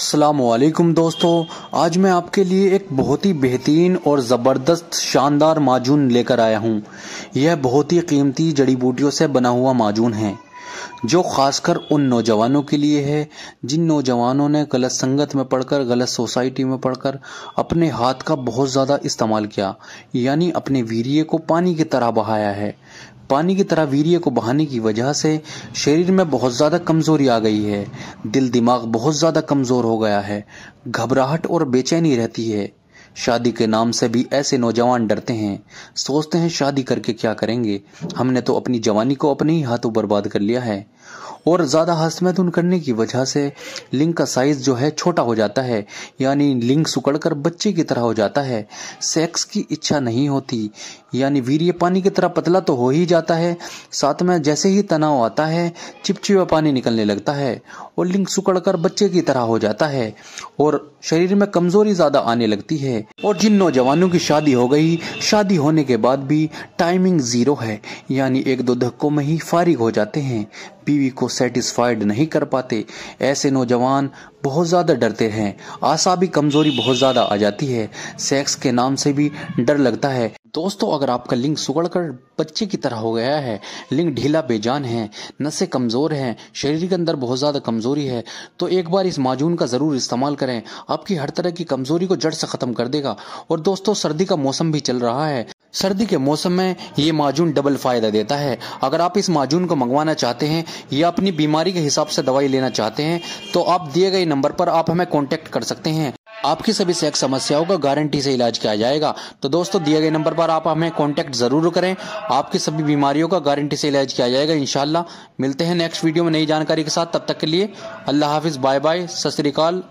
असलकम दोस्तों आज मैं आपके लिए एक बहुत ही बेहतरीन और ज़बरदस्त शानदार माजून लेकर आया हूँ यह बहुत ही कीमती जड़ी बूटियों से बना हुआ माजून है जो खासकर उन नौजवानों के लिए है जिन नौजवानों ने गलत संगत में पढ़कर गलत सोसाइटी में पढ़कर अपने हाथ का बहुत ज़्यादा इस्तेमाल किया यानी अपने वीरिय को पानी की तरह बहाया है पानी की तरह वीरिय को बहाने की वजह से शरीर में बहुत ज़्यादा कमज़ोरी आ गई है दिल दिमाग बहुत ज़्यादा कमज़ोर हो गया है घबराहट और बेचैनी रहती है शादी के नाम से भी ऐसे नौजवान डरते हैं सोचते हैं शादी करके क्या करेंगे हमने तो अपनी जवानी को अपने ही हाथों बर्बाद कर लिया है और ज़्यादा हस्तमैथुन करने की वजह से लिंग का साइज जो है छोटा हो जाता है यानी लिंग सुकड़कर बच्चे की तरह हो जाता है सेक्स की इच्छा नहीं होती यानी वीर्य पानी की तरह पतला तो हो ही जाता है साथ में जैसे ही तनाव आता है चिपचिपा पानी निकलने लगता है और लिंग सुकड़कर बच्चे की तरह हो जाता है और शरीर में कमजोरी ज्यादा आने लगती है और जिन नौजवानों की शादी हो गई शादी होने के बाद भी टाइमिंग जीरो है यानी एक दो धक्कों में ही फारिग हो जाते हैं बीवी को सेटिस्फाइड नहीं कर पाते ऐसे नौजवान बहुत ज़्यादा डरते हैं आशा भी कमज़ोरी बहुत ज़्यादा आ जाती है सेक्स के नाम से भी डर लगता है दोस्तों अगर आपका लिंग सुगड़ कर बच्चे की तरह हो गया है लिंग ढीला बेजान है नशे कमज़ोर हैं शरीर के अंदर बहुत ज़्यादा कमज़ोरी है तो एक बार इस माजून का ज़रूर इस्तेमाल करें आपकी हर तरह की कमज़ोरी को जड़ से ख़त्म कर देगा और दोस्तों सर्दी का मौसम भी चल रहा है सर्दी के मौसम में ये माजून डबल फायदा देता है अगर आप इस माजून को मंगवाना चाहते हैं या अपनी बीमारी के हिसाब से दवाई लेना चाहते हैं तो आप दिए गए नंबर पर आप हमें कॉन्टेक्ट कर सकते हैं आपकी सभी सेक्स समस्याओं का गारंटी से इलाज किया जाएगा तो दोस्तों दिए गए नंबर पर आप हमें कॉन्टेक्ट जरूर करें आपकी सभी बीमारियों का गारंटी से इलाज किया जाएगा इनशाला मिलते हैं नेक्स्ट वीडियो में नई जानकारी के साथ तब तक के लिए अल्लाह हाफिज़ बाय बाय सत श्रीकाल